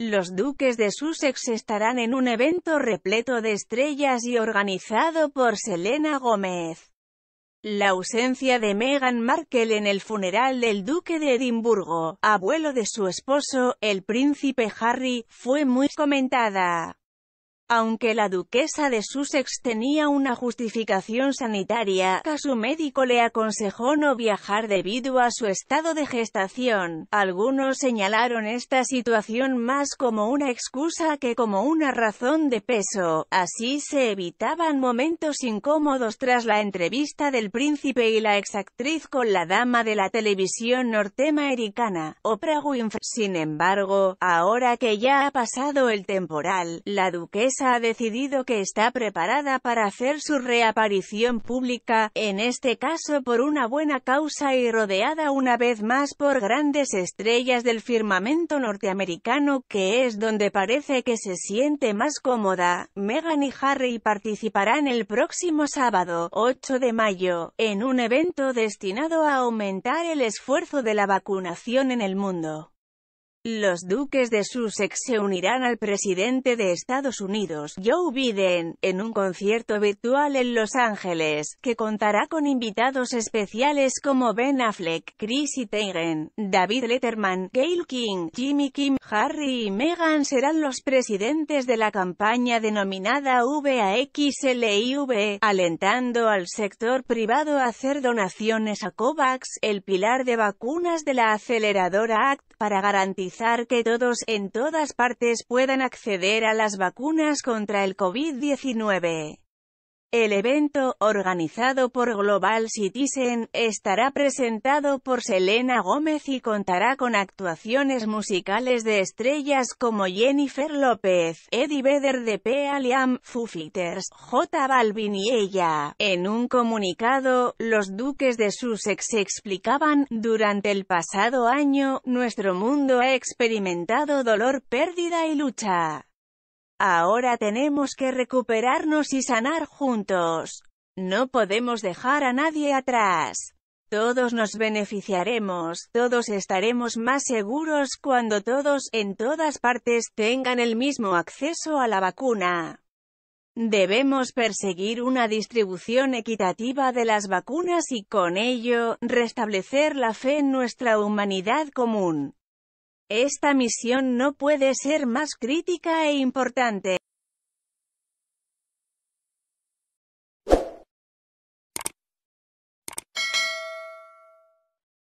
Los duques de Sussex estarán en un evento repleto de estrellas y organizado por Selena Gómez. La ausencia de Meghan Markle en el funeral del duque de Edimburgo, abuelo de su esposo, el príncipe Harry, fue muy comentada. Aunque la duquesa de Sussex tenía una justificación sanitaria, su médico le aconsejó no viajar debido a su estado de gestación, algunos señalaron esta situación más como una excusa que como una razón de peso, así se evitaban momentos incómodos tras la entrevista del príncipe y la exactriz con la dama de la televisión norteamericana, Oprah Winfrey. Sin embargo, ahora que ya ha pasado el temporal, la duquesa ha decidido que está preparada para hacer su reaparición pública, en este caso por una buena causa y rodeada una vez más por grandes estrellas del firmamento norteamericano, que es donde parece que se siente más cómoda. Meghan y Harry participarán el próximo sábado, 8 de mayo, en un evento destinado a aumentar el esfuerzo de la vacunación en el mundo. Los duques de Sussex se unirán al presidente de Estados Unidos, Joe Biden, en un concierto virtual en Los Ángeles, que contará con invitados especiales como Ben Affleck, Chris Teigen, David Letterman, Gail King, Jimmy Kim, Harry y Meghan serán los presidentes de la campaña denominada VAXLIV, alentando al sector privado a hacer donaciones a COVAX, el pilar de vacunas de la aceleradora ACT, para garantizar que todos, en todas partes, puedan acceder a las vacunas contra el COVID-19. El evento, organizado por Global Citizen, estará presentado por Selena Gómez y contará con actuaciones musicales de estrellas como Jennifer López, Eddie Vedder de Pearl Jam, Foo Fighters, J Balvin y ella. En un comunicado, los duques de Sussex explicaban, durante el pasado año, nuestro mundo ha experimentado dolor, pérdida y lucha. Ahora tenemos que recuperarnos y sanar juntos. No podemos dejar a nadie atrás. Todos nos beneficiaremos, todos estaremos más seguros cuando todos, en todas partes, tengan el mismo acceso a la vacuna. Debemos perseguir una distribución equitativa de las vacunas y, con ello, restablecer la fe en nuestra humanidad común. Esta misión no puede ser más crítica e importante.